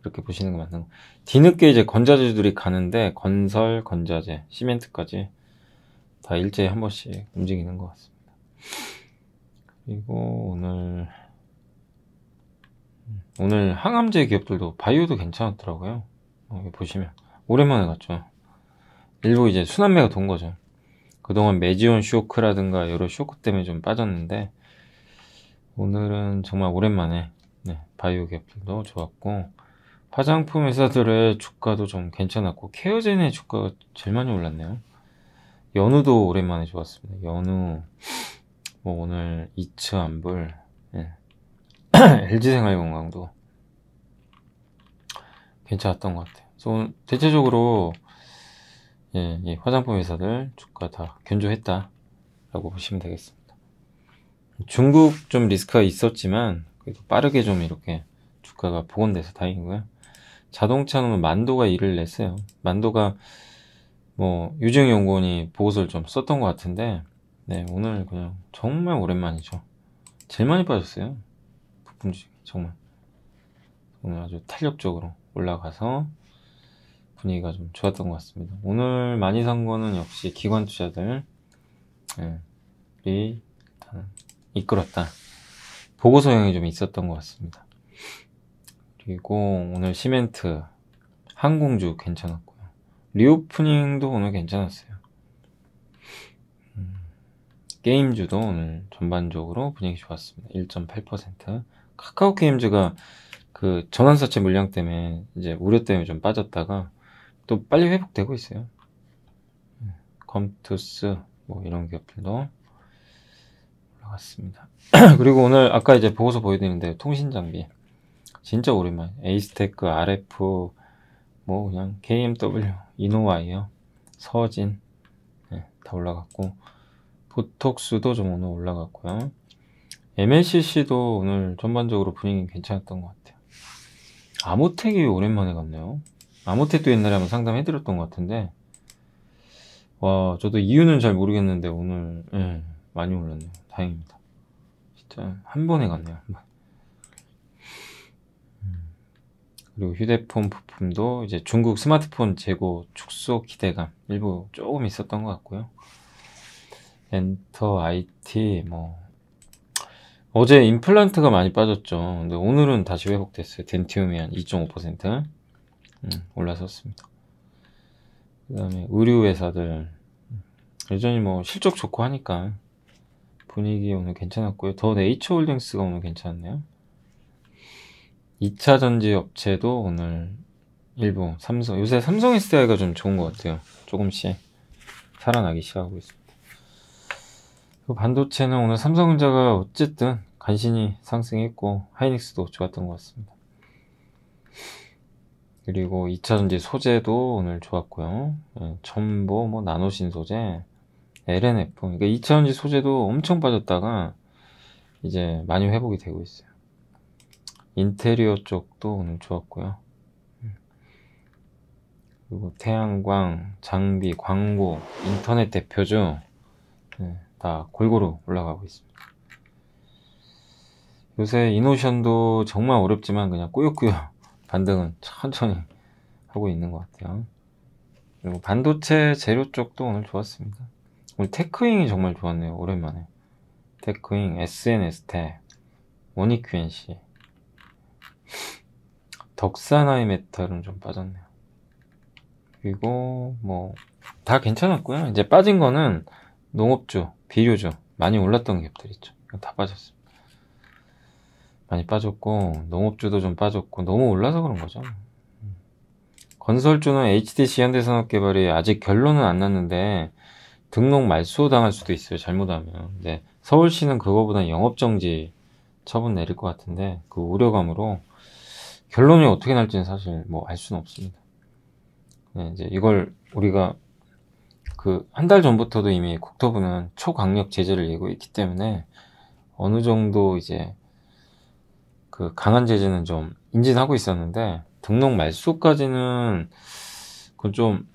이렇게 보시는 게 맞는 거. 뒤늦게 이제 건자재들이 가는데 건설, 건자재, 시멘트까지 다 일제히 한 번씩 움직이는 것 같습니다. 그리고 오늘 음, 오늘 항암제 기업들도 바이오도 괜찮았더라고요. 여기 어, 보시면 오랜만에 갔죠. 일부 이제 순환매가 돈 거죠. 그동안 매지온 쇼크라든가 여러 쇼크 때문에 좀 빠졌는데 오늘은 정말 오랜만에 네, 바이오 기업들도 좋았고 화장품 회사들의 주가도 좀 괜찮았고 케어젠의 주가가 제일 많이 올랐네요. 연우도 오랜만에 좋았습니다. 연우 뭐 오늘 2차 안불 예. LG생활건강도 *clears throat* 괜찮았던 것 같아요. 그래서 대체적으로 예, 예, 화장품 회사들 주가 다 견조했다 라고 보시면 되겠습니다. 중국 좀 리스크가 있었지만 그래도 빠르게 좀 이렇게 주가가 복원돼서 다행이고요. 자동차는 만도가 일을 냈어요. 만도가 뭐 유증 연구원이 보고서를 좀 썼던 것 같은데 네 오늘 그냥 정말 오랜만이죠 제일 많이 빠졌어요 부품주 정말 오늘 아주 탄력적으로 올라가서 분위기가 좀 좋았던 것 같습니다 오늘 많이 산 거는 역시 기관 투자들이 네, 이끌었다 보고서 형이 좀 있었던 것 같습니다 그리고 오늘 시멘트 항공주 괜찮았고 리오프닝도 오늘 괜찮았어요. 음, 게임주도 오늘 전반적으로 분위기 좋았습니다. 1.8% 카카오 게임즈가 그 전환사채 물량 때문에 이제 우려 때문에 좀 빠졌다가 또 빨리 회복되고 있어요. 검투스 음, 뭐 이런 기업들도 올라갔습니다. *clears throat* 그리고 오늘 아까 이제 보고서 보여드리는데 통신 장비 진짜 오랜만 에 에이스테크, RF 뭐 그냥 KMW 이노와이요. 서진 네, 다 올라갔고 보톡스도 좀 오늘 올라갔고요. MLCC도 오늘 전반적으로 분위기 괜찮았던 것 같아요. 아모텍이 오랜만에 갔네요. 아모텍도 옛날에 한번 상담해드렸던 것 같은데 와 저도 이유는 잘 모르겠는데 오늘 네, 많이 올랐네요. 다행입니다. 진짜 한 번에 갔네요. 한 번. 그리고 휴대폰 부품도 이제 중국 스마트폰 재고 축소 기대감 일부 조금 있었던 것 같고요. 엔터 IT 뭐 어제 임플란트가 많이 빠졌죠. 근데 오늘은 다시 회복됐어요. 덴티움이 한 2.5% 음, 올라섰습니다. 그 다음에 의류회사들 여전히 뭐 실적 좋고 하니까 분위기 오늘 괜찮았고요. 더 네이처홀딩스가 오늘 괜찮았네요. 2차 전지 업체도 오늘 일부 삼성 요새 삼성 SDI가 좀 좋은 것 같아요. 조금씩 살아나기 시작하고 있습니다. 반도체는 오늘 삼성전자가 어쨌든 간신히 상승했고 하이닉스도 좋았던 것 같습니다. 그리고 2차전지 소재도 오늘 좋았고요. 전보뭐 예, 나노신 소재, LNF. 그러니까 2차전지 소재도 엄청 빠졌다가 이제 많이 회복이 되고 있어요. 인테리어 쪽도 오늘 좋았고요. 그리고 태양광, 장비, 광고, 인터넷 대표죠. 네, 다 골고루 올라가고 있습니다. 요새 이노션도 정말 어렵지만 그냥 꾸역꾸역 *laughs* 반등은 천천히 하고 있는 것 같아요. 그리고 반도체 재료 쪽도 오늘 좋았습니다. 오늘 테크윙이 정말 좋았네요. 오랜만에. 테크윙, SNS 테, 모니큐엔씨. 덕사나이 메탈은 좀 빠졌네요. 그리고 뭐 다 괜찮았고요. 이제 빠진 거는 농업주, 비료주 많이 올랐던 기업들 있죠. 다 빠졌습니다. 많이 빠졌고 농업주도 좀 빠졌고 너무 올라서 그런 거죠. 건설주는 HDC 현대산업개발이 아직 결론은 안 났는데 등록 말소 당할 수도 있어요. 잘못하면. 네. 서울시는 그거보다 영업정지 처분 내릴 것 같은데 그 우려감으로 결론이 어떻게 날지는 사실 뭐 알 수는 없습니다. 네, 이제 이걸 우리가 그 한 달 전부터도 이미 국토부는 초강력 제재를 예고있기 때문에 어느 정도 이제 그 강한 제재는 좀인진 하고 있었는데 등록 말소까지는 그건 좀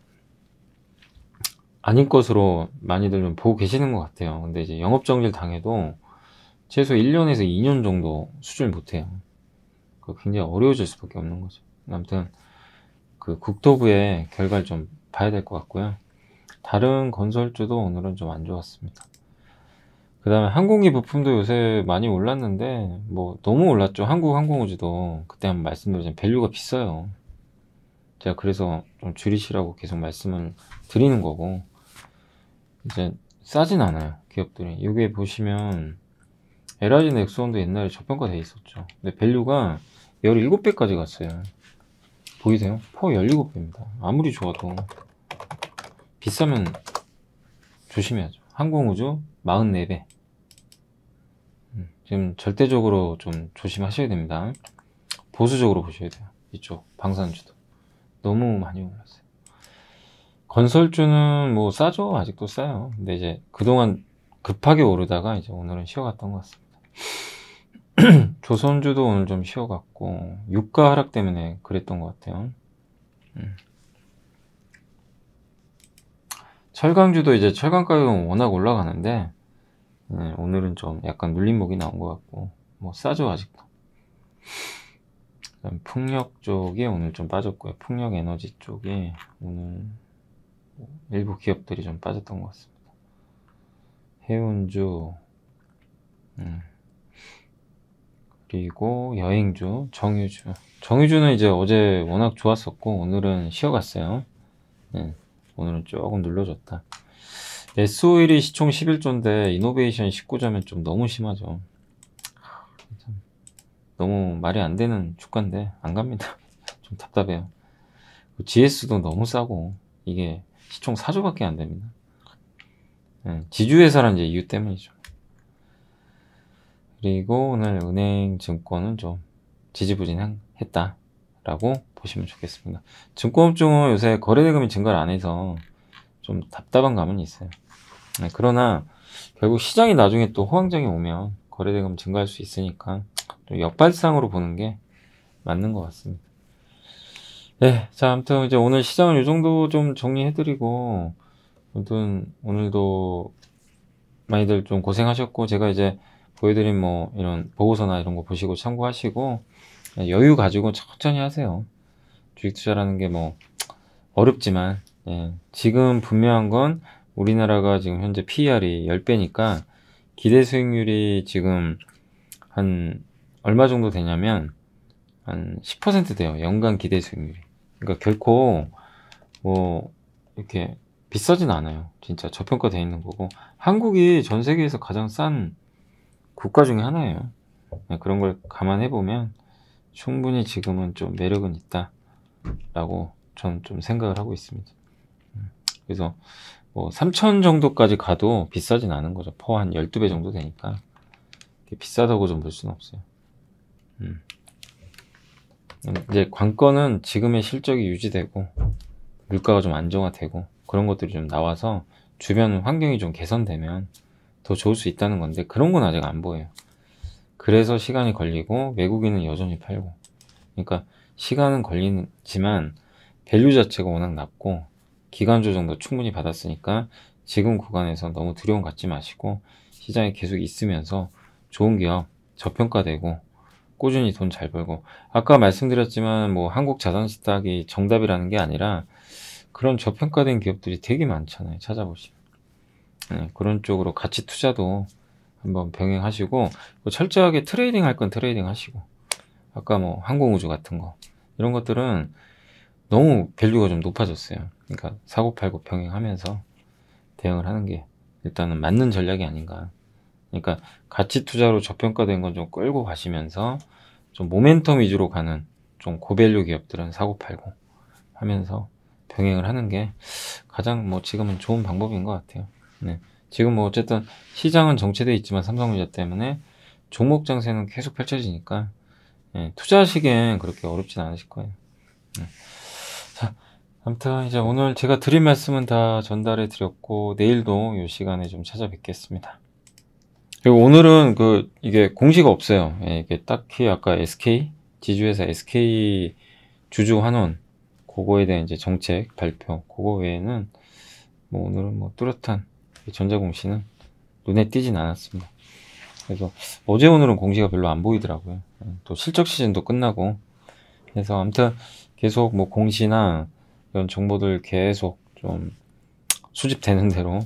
아닌 것으로 많이들 좀 보고 계시는 것 같아요. 근데 이제 영업정지를 당해도 최소 1년에서 2년 정도 수준을 못해요. 굉장히 어려워질 수밖에 없는 거죠. 아무튼 그 국토부의 결과를 좀 봐야 될 것 같고요. 다른 건설주도 오늘은 좀 안 좋았습니다. 그 다음에 항공기 부품도 요새 많이 올랐는데 뭐 너무 올랐죠. 한국 항공우주도 그때 한번 말씀드렸지만 밸류가 비싸요. 제가 그래서 좀 줄이시라고 계속 말씀을 드리는 거고 이제 싸진 않아요 기업들이 여기에 보시면 에라진 엑스원도 옛날에 저평가 돼 있었죠 근데 밸류가 17배까지 갔어요 보이세요? 퍼 17배입니다 아무리 좋아도 비싸면 조심해야죠 항공우주 44배 음, 지금 절대적으로 좀 조심하셔야 됩니다 보수적으로 보셔야 돼요 이쪽 방산주도 너무 많이 올랐어요 건설주는 뭐 싸죠 아직도 싸요 근데 이제 그동안 급하게 오르다가 이제 오늘은 쉬어갔던 것 같습니다 *clears throat* 조선주도 오늘 좀 쉬어갔고 유가 하락 때문에 그랬던 것 같아요. 음. 철강주도 이제 철강 가격은 워낙 올라가는데 네, 오늘은 좀 약간 눌림목이 나온 것 같고 뭐 싸죠 아직도. 풍력 쪽이 오늘 좀 빠졌고요. 풍력 에너지 쪽이 오늘 뭐 일부 기업들이 좀 빠졌던 것 같습니다. 해운주, 음. 그리고 여행주, 정유주. 정유주는 이제 어제 워낙 좋았었고 오늘은 쉬어갔어요. 네, 오늘은 조금 눌러줬다. SO일이 시총 11조인데 이노베이션 19조면 좀 너무 심하죠. 너무 말이 안 되는 주가인데 안 갑니다. *laughs* 좀 답답해요. GS도 너무 싸고 이게 시총 4조밖에 안 됩니다. 네, 지주회사란 이 이유 때문이죠. 그리고 오늘 은행 증권은 좀 지지부진했다 라고 보시면 좋겠습니다 증권업종은 요새 거래대금이 증가를 안 해서 좀 답답한 감은 있어요 네, 그러나 결국 시장이 나중에 또 호황장이 오면 거래대금 증가할 수 있으니까 좀 역발상으로 보는 게 맞는 것 같습니다 네, 자 아무튼 이제 오늘 시장은 이 정도 좀 정리해드리고 아무튼 오늘도 많이들 좀 고생하셨고 제가 이제 보여드린 뭐 이런 보고서나 이런 거 보시고 참고하시고 예, 여유 가지고 천천히 하세요. 주식 투자라는 게 뭐 어렵지만 예, 지금 분명한 건 우리나라가 지금 현재 PER이 10배니까 기대 수익률이 지금 한 얼마 정도 되냐면 한 10% 돼요. 연간 기대 수익률이. 그러니까 결코 뭐 이렇게 비싸진 않아요. 진짜 저평가돼 있는 거고 한국이 전 세계에서 가장 싼 국가 중에 하나예요. 네, 그런 걸 감안해 보면 충분히 지금은 좀 매력은 있다라고 저는 좀 생각을 하고 있습니다. 음, 그래서 뭐 3천 정도까지 가도 비싸진 않은 거죠. 포한 12배 정도 되니까 비싸다고 좀 볼 수는 없어요. 음. 음. 이제 관건은 지금의 실적이 유지되고 물가가 좀 안정화되고 그런 것들이 좀 나와서 주변 환경이 좀 개선되면 더 좋을 수 있다는 건데 그런 건 아직 안 보여요. 그래서 시간이 걸리고 외국인은 여전히 팔고 그러니까 시간은 걸리지만 밸류 자체가 워낙 낮고 기간 조정도 충분히 받았으니까 지금 구간에서 너무 두려움 갖지 마시고 시장에 계속 있으면서 좋은 기업 저평가되고 꾸준히 돈 잘 벌고 아까 말씀드렸지만 뭐 한국 자산 시탁이 정답이라는 게 아니라 그런 저평가된 기업들이 되게 많잖아요 찾아보시면 네, 그런 쪽으로 가치 투자도 한번 병행하시고 뭐 철저하게 트레이딩 할 건 트레이딩 하시고 아까 뭐 항공우주 같은 거 이런 것들은 너무 밸류가 좀 높아졌어요. 그러니까 사고 팔고 병행하면서 대응을 하는 게 일단은 맞는 전략이 아닌가. 그러니까 가치 투자로 저평가된 건 좀 끌고 가시면서 좀 모멘텀 위주로 가는 좀 고밸류 기업들은 사고 팔고 하면서 병행을 하는 게 가장 뭐 지금은 좋은 방법인 것 같아요. 네. 지금 뭐 어쨌든 시장은 정체되어 있지만 삼성전자 때문에 종목 장세는 계속 펼쳐지니까 예, 투자하시기엔 그렇게 어렵진 않으실 거예요. 네. 자, 아무튼 이제 오늘 제가 드린 말씀은 다 전달해 드렸고 내일도 이 시간에 좀 찾아뵙겠습니다. 그리고 오늘은 그 이게 공시가 없어요. 예, 이게 딱히 아까 SK 지주회사 SK 주주 환원 그거에 대한 이제 정책 발표 그거 외에는 뭐 오늘은 뭐 뚜렷한 전자공시는 눈에 띄진 않았습니다. 그래서 어제 오늘은 공시가 별로 안 보이더라고요. 또 실적 시즌도 끝나고 그래서 아무튼 계속 뭐 공시나 이런 정보들 계속 좀 수집되는 대로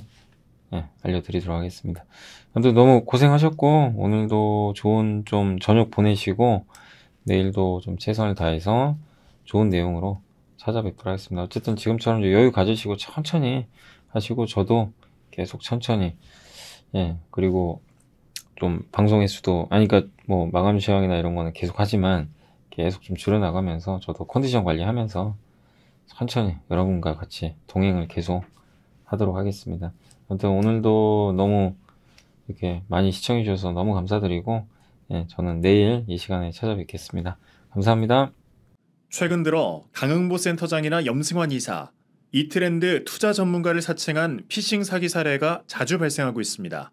예, 알려드리도록 하겠습니다. 아무튼 너무 고생하셨고 오늘도 좋은 좀 저녁 보내시고 내일도 좀 최선을 다해서 좋은 내용으로 찾아뵙도록 하겠습니다. 어쨌든 지금처럼 여유 가지시고 천천히 하시고 저도 계속 천천히. 예, 그리고 좀 방송 횟수도, 아니, 그니까 뭐 마감 시황이나 이런 거는 계속 하지만 계속 좀 줄여나가면서 저도 컨디션 관리하면서 천천히 여러분과 같이 동행을 계속 하도록 하겠습니다. 아무튼 오늘도 너무 이렇게 많이 시청해주셔서 너무 감사드리고, 예, 저는 내일 이 시간에 찾아뵙겠습니다. 감사합니다. 최근 들어 강흥보 센터장이나 염승환 이사, 이 트렌드 투자 전문가를 사칭한 피싱 사기 사례가 자주 발생하고 있습니다.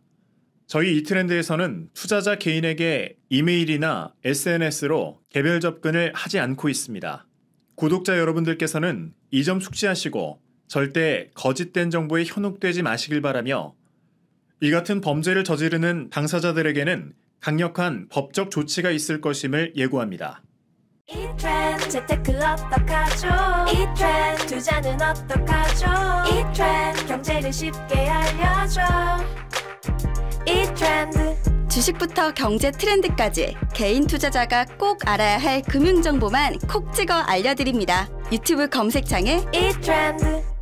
저희 이 트렌드에서는 투자자 개인에게 이메일이나 SNS로 개별 접근을 하지 않고 있습니다. 구독자 여러분들께서는 이 점 숙지하시고 절대 거짓된 정보에 현혹되지 마시길 바라며 이 같은 범죄를 저지르는 당사자들에게는 강력한 법적 조치가 있을 것임을 예고합니다. 이트렌 재테크 어떡하죠 이트렌 투자는 어떡하죠 이트렌 경제를 쉽게 알려줘 이트렌드 주식부터 경제 트렌드까지 개인 투자자가 꼭 알아야 할 금융 정보만 콕 찍어 알려드립니다. 유튜브 검색창에 이트렌드